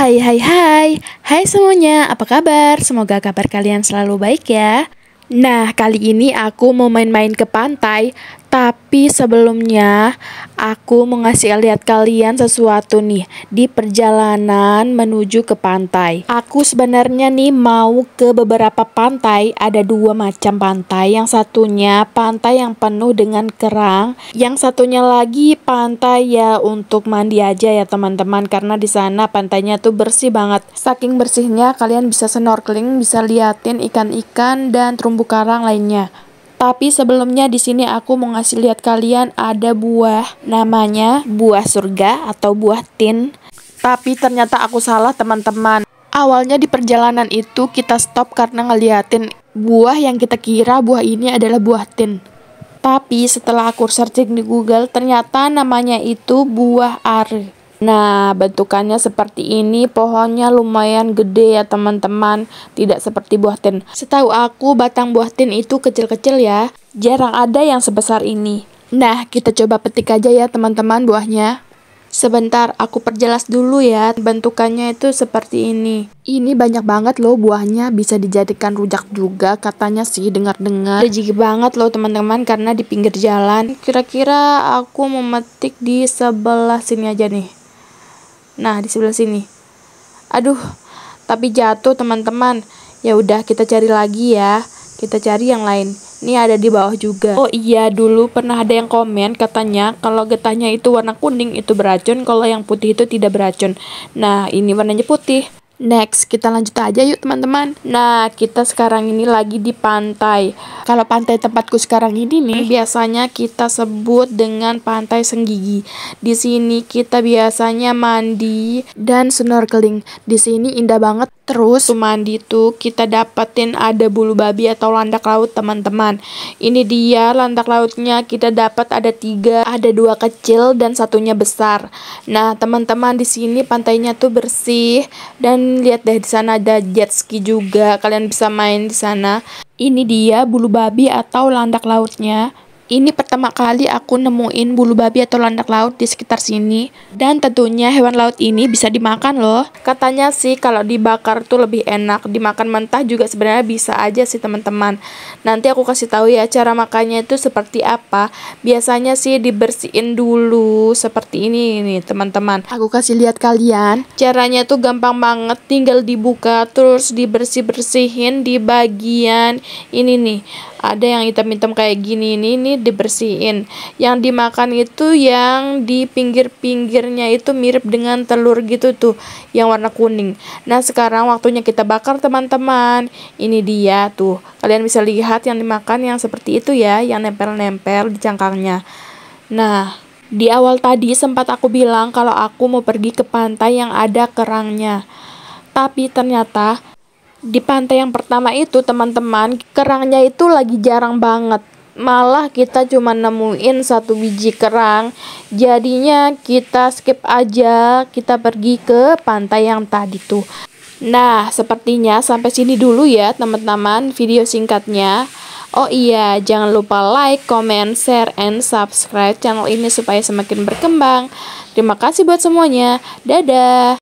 Hai hai hai, hai semuanya apa kabar? Semoga kabar kalian selalu baik ya Nah kali ini aku mau main-main ke pantai tapi sebelumnya, aku mau ngasih lihat kalian sesuatu nih di perjalanan menuju ke pantai. Aku sebenarnya nih mau ke beberapa pantai. Ada dua macam pantai. Yang satunya pantai yang penuh dengan kerang, yang satunya lagi pantai ya untuk mandi aja ya teman-teman karena di sana pantainya tuh bersih banget. Saking bersihnya kalian bisa snorkeling, bisa liatin ikan-ikan dan terumbu karang lainnya. Tapi sebelumnya di sini aku mau ngasih lihat kalian ada buah namanya buah surga atau buah tin. Tapi ternyata aku salah teman-teman. Awalnya di perjalanan itu kita stop karena ngeliatin buah yang kita kira buah ini adalah buah tin. Tapi setelah aku searching di Google ternyata namanya itu buah are. Nah, bentukannya seperti ini, pohonnya lumayan gede ya teman-teman, tidak seperti buah tin. Setahu aku, batang buah tin itu kecil-kecil ya, jarang ada yang sebesar ini. Nah, kita coba petik aja ya teman-teman buahnya. Sebentar, aku perjelas dulu ya, bentukannya itu seperti ini. Ini banyak banget loh buahnya, bisa dijadikan rujak juga katanya sih, dengar-dengar. Rejik banget loh teman-teman, karena di pinggir jalan. Kira-kira aku memetik di sebelah sini aja nih. Nah, di sebelah sini. Aduh, tapi jatuh teman-teman. Ya udah kita cari lagi ya. Kita cari yang lain. Ini ada di bawah juga. Oh iya, dulu pernah ada yang komen katanya kalau getahnya itu warna kuning itu beracun, kalau yang putih itu tidak beracun. Nah, ini warnanya putih. Next, kita lanjut aja yuk teman-teman. Nah, kita sekarang ini lagi di pantai. Kalau pantai tempatku sekarang ini nih, hmm. biasanya kita sebut dengan pantai Senggigi. Di sini kita biasanya mandi dan snorkeling. Di sini indah banget. Terus mandi tuh kita dapetin ada bulu babi atau landak laut teman-teman. Ini dia landak lautnya kita dapat ada tiga, ada dua kecil dan satunya besar. Nah teman-teman di sini pantainya tuh bersih dan lihat deh di sana ada jet ski juga kalian bisa main di sana ini dia bulu babi atau landak lautnya ini pertama kali aku nemuin bulu babi atau landak laut di sekitar sini. Dan tentunya hewan laut ini bisa dimakan loh. Katanya sih kalau dibakar tuh lebih enak. Dimakan mentah juga sebenarnya bisa aja sih teman-teman. Nanti aku kasih tahu ya cara makannya itu seperti apa. Biasanya sih dibersihin dulu seperti ini nih teman-teman. Aku kasih lihat kalian. Caranya tuh gampang banget. Tinggal dibuka terus dibersih-bersihin di bagian ini nih ada yang hitam-hitam kayak gini ini ini dibersihin yang dimakan itu yang di pinggir-pinggirnya itu mirip dengan telur gitu tuh yang warna kuning nah sekarang waktunya kita bakar teman-teman ini dia tuh kalian bisa lihat yang dimakan yang seperti itu ya yang nempel-nempel di cangkangnya nah di awal tadi sempat aku bilang kalau aku mau pergi ke pantai yang ada kerangnya. Tapi ternyata di pantai yang pertama itu teman-teman kerangnya itu lagi jarang banget malah kita cuma nemuin satu biji kerang jadinya kita skip aja kita pergi ke pantai yang tadi tuh nah sepertinya sampai sini dulu ya teman-teman video singkatnya Oh iya, jangan lupa like, comment, share, and subscribe channel ini supaya semakin berkembang. Terima kasih buat semuanya. Dadah!